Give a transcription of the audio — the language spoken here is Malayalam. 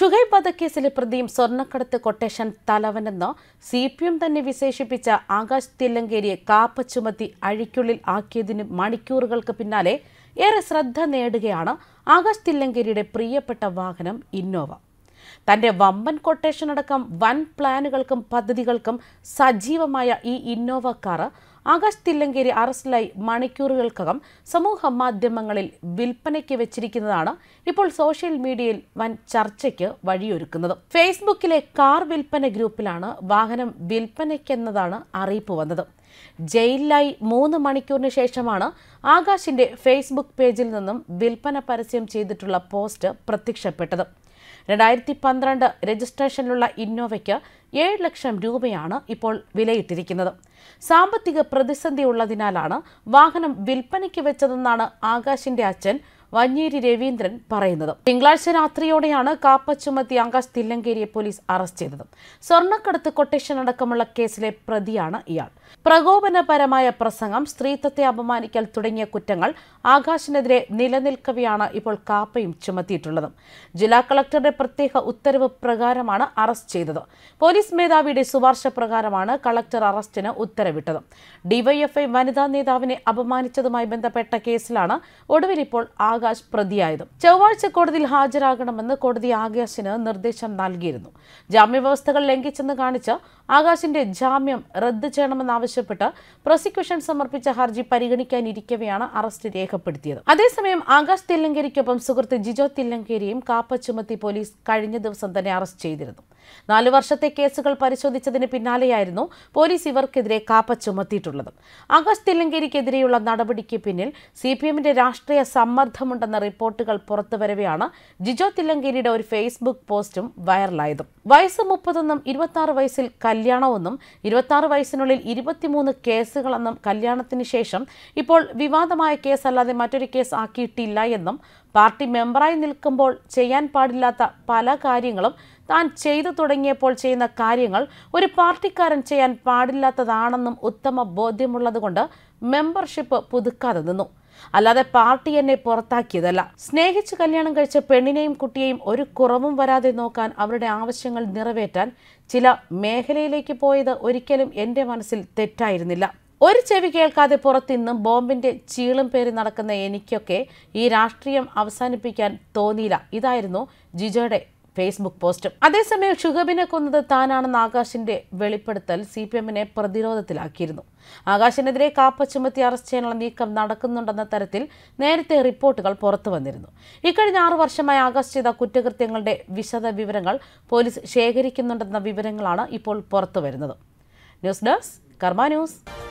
ഷുഹൈബ് വധക്കേസിലെ പ്രതിയും സ്വർണ്ണക്കടത്ത് കൊട്ടേഷൻ തലവനെന്ന് സി പി എം തന്നെ വിശേഷിപ്പിച്ച ആകാശ് തില്ലങ്കേരിയെ കാപ്പ ചുമത്തി അഴിക്കുള്ളിൽ ആക്കിയതിന് മണിക്കൂറുകൾക്ക് പിന്നാലെ ഏറെ ശ്രദ്ധ നേടുകയാണ് ആകാശ് തില്ലങ്കേരിയുടെ പ്രിയപ്പെട്ട വാഹനം ഇന്നോവ തന്റെ വമ്പൻ കൊട്ടേഷൻ അടക്കം വൻ പ്ലാനുകൾക്കും പദ്ധതികൾക്കും സജീവമായ ഈ ഇന്നോവ കാർ ആകാശ് തില്ലങ്കേരി അറസ്റ്റിലായി മണിക്കൂറുകൾക്കകം സമൂഹ മാധ്യമങ്ങളിൽ വിൽപ്പനയ്ക്ക് വെച്ചിരിക്കുന്നതാണ് ഇപ്പോൾ സോഷ്യൽ മീഡിയയിൽ വൻ ചർച്ചയ്ക്ക് വഴിയൊരുക്കുന്നത് ഫേസ്ബുക്കിലെ കാർ വിൽപ്പന ഗ്രൂപ്പിലാണ് വാഹനം വിൽപ്പനയ്ക്കെന്നതാണ് അറിയിപ്പ് വന്നത് ജയിലിലായി മൂന്ന് മണിക്കൂറിന് ശേഷമാണ് ആകാശിന്റെ ഫേസ്ബുക്ക് പേജിൽ നിന്നും വിൽപ്പന പരസ്യം ചെയ്തിട്ടുള്ള പോസ്റ്റ് പ്രത്യക്ഷപ്പെട്ടത് രണ്ടായിരത്തി പന്ത്രണ്ട് രജിസ്ട്രേഷനിലുള്ള ഇന്നോവയ്ക്ക് ഏഴ് ലക്ഷം രൂപയാണ് ഇപ്പോൾ വിലയിട്ടിരിക്കുന്നത് സാമ്പത്തിക പ്രതിസന്ധി ഉള്ളതിനാലാണ് വാഹനം വിൽപ്പനയ്ക്ക് വെച്ചതെന്നാണ് ആകാശിന്റെ അച്ഛൻ വഞ്ഞേരി രവീന്ദ്രൻ പറയുന്നത് തിങ്കളാഴ്ച രാത്രിയോടെയാണ് കാപ്പ ചുമത്തി ആകാശ് തില്ലങ്കേരിയെ പോലീസ് അറസ്റ്റ് ചെയ്തത് സ്വർണ്ണക്കടത്ത് കൊട്ടേഷൻ അടക്കമുള്ള കേസിലെ പ്രതിയാണ് ഇയാൾ പ്രകോപനപരമായ പ്രസംഗം സ്ത്രീത്വത്തെ അപമാനിക്കൽ തുടങ്ങിയ കുറ്റങ്ങൾ ആകാശിനെതിരെ നിലനിൽക്കവെയാണ് ഇപ്പോൾ കാപ്പയും ചുമത്തിയിട്ടുള്ളത് ജില്ലാ കളക്ടറുടെ പ്രത്യേക ഉത്തരവ് പ്രകാരമാണ് അറസ്റ്റ് ചെയ്തത് പോലീസ് മേധാവിയുടെ ശുപാർശ പ്രകാരമാണ് കളക്ടർ അറസ്റ്റിന് ഉത്തരവിട്ടത് ഡിവൈഎഫ്ഐ വനിതാ നേതാവിനെ അപമാനിച്ചതുമായി ബന്ധപ്പെട്ട കേസിലാണ് ഒടുവിൽ ഇപ്പോൾ ആ ആകാശ് പ്രതിയായത് ചൊവ്വാഴ്ച കോടതിയിൽ ഹാജരാകണമെന്ന് കോടതി ആകാശിന് നിർദ്ദേശം നൽകിയിരുന്നു ജാമ്യവ്യവസ്ഥകൾ ലംഘിച്ചെന്ന് കാണിച്ച് ആകാശിന്റെ ജാമ്യം റദ്ദു ചെയ്യണമെന്നാവശ്യപ്പെട്ട് പ്രോസിക്യൂഷൻ സമർപ്പിച്ച ഹർജി പരിഗണിക്കാനിരിക്കവെയാണ് അറസ്റ്റ് രേഖപ്പെടുത്തിയത് അതേസമയം ആകാശ് തില്ലങ്കേരിക്കൊപ്പം സുഹൃത്ത് ജിജോ തില്ലങ്കേരിയും കാപ്പ ചുമത്തി പോലീസ് കഴിഞ്ഞ ദിവസം തന്നെ അറസ്റ്റ് ചെയ്തിരുന്നു നാല് വർഷത്തെ കേസുകൾ പരിശോധിച്ചതിന് പിന്നാലെയായിരുന്നു പോലീസ് ഇവർക്കെതിരെ കാപ്പ ചുമത്തിയിട്ടുള്ളത് അഗസ്റ്റ് തില്ലങ്കേരിക്കെതിരെയുള്ള നടപടിക്ക് പിന്നിൽ സി പി എമ്മിന്റെ രാഷ്ട്രീയ സമ്മർദ്ദമുണ്ടെന്ന റിപ്പോർട്ടുകൾ പുറത്തുവരവെയാണ് ജിജോ തില്ലങ്കേരിയുടെ ഒരു ഫേസ്ബുക്ക് പോസ്റ്റും വൈറലായതും വയസ്സ് മുപ്പതെന്നും ഇരുപത്തിയാറ് വയസ്സിൽ കല്യാണമെന്നും ഇരുപത്തിയാറ് വയസ്സിനുള്ളിൽ ഇരുപത്തിമൂന്ന് കേസുകളെന്നും കല്യാണത്തിന് ശേഷം ഇപ്പോൾ വിവാദമായ കേസല്ലാതെ മറ്റൊരു കേസ് ആക്കിയിട്ടില്ല എന്നും പാർട്ടി മെമ്പറായി നിൽക്കുമ്പോൾ ചെയ്യാൻ പാടില്ലാത്ത പല കാര്യങ്ങളും താൻ ചെയ്തു തുടങ്ങിയപ്പോൾ ചെയ്യുന്ന കാര്യങ്ങൾ ഒരു പാർട്ടിക്കാരൻ ചെയ്യാൻ പാടില്ലാത്തതാണെന്നും ഉത്തമ ബോധ്യമുള്ളതുകൊണ്ട് മെമ്പർഷിപ്പ് പുതുക്കാതെ നിന്നു അല്ലാതെ പാർട്ടി എന്നെ പുറത്താക്കിയതല്ല സ്നേഹിച്ച് കല്യാണം കഴിച്ച പെണ്ണിനെയും കുട്ടിയെയും ഒരു കുറവും വരാതെ നോക്കാൻ അവരുടെ ആവശ്യങ്ങൾ നിറവേറ്റാൻ ചില മേഖലയിലേക്ക് പോയത് ഒരിക്കലും എൻ്റെ മനസ്സിൽ തെറ്റായിരുന്നില്ല ഒരു ചെവി കേൾക്കാതെ പുറത്തിന്നും ബോംബിന്റെ ചീളും പേരി നടക്കുന്ന എനിക്കൊക്കെ ഈ രാഷ്ട്രീയം അവസാനിപ്പിക്കാൻ തോന്നിയില്ല ഇതായിരുന്നു ജിജോയുടെ ഫേസ്ബുക്ക് പോസ്റ്റും അതേസമയം ഷുഹബിനെ കൊന്നത് താനാണെന്ന ആകാശിന്റെ വെളിപ്പെടുത്തൽ സി പി എമ്മിനെ പ്രതിരോധത്തിലാക്കിയിരുന്നു ആകാശിനെതിരെ കാപ്പ ചുമത്തി അറസ്റ്റ് ചെയ്യാനുള്ള നീക്കം നടക്കുന്നുണ്ടെന്ന തരത്തിൽ നേരത്തെ റിപ്പോർട്ടുകൾ പുറത്തു വന്നിരുന്നു ഇക്കഴിഞ്ഞ ആറു വർഷമായി ആകാശ് ചെയ്ത കുറ്റകൃത്യങ്ങളുടെ വിശദ വിവരങ്ങൾ പോലീസ് ശേഖരിക്കുന്നുണ്ടെന്ന വിവരങ്ങളാണ് ഇപ്പോൾ പുറത്തു വരുന്നത് ന്യൂസ് ഡെസ്ക് കർമ്മ ന്യൂസ്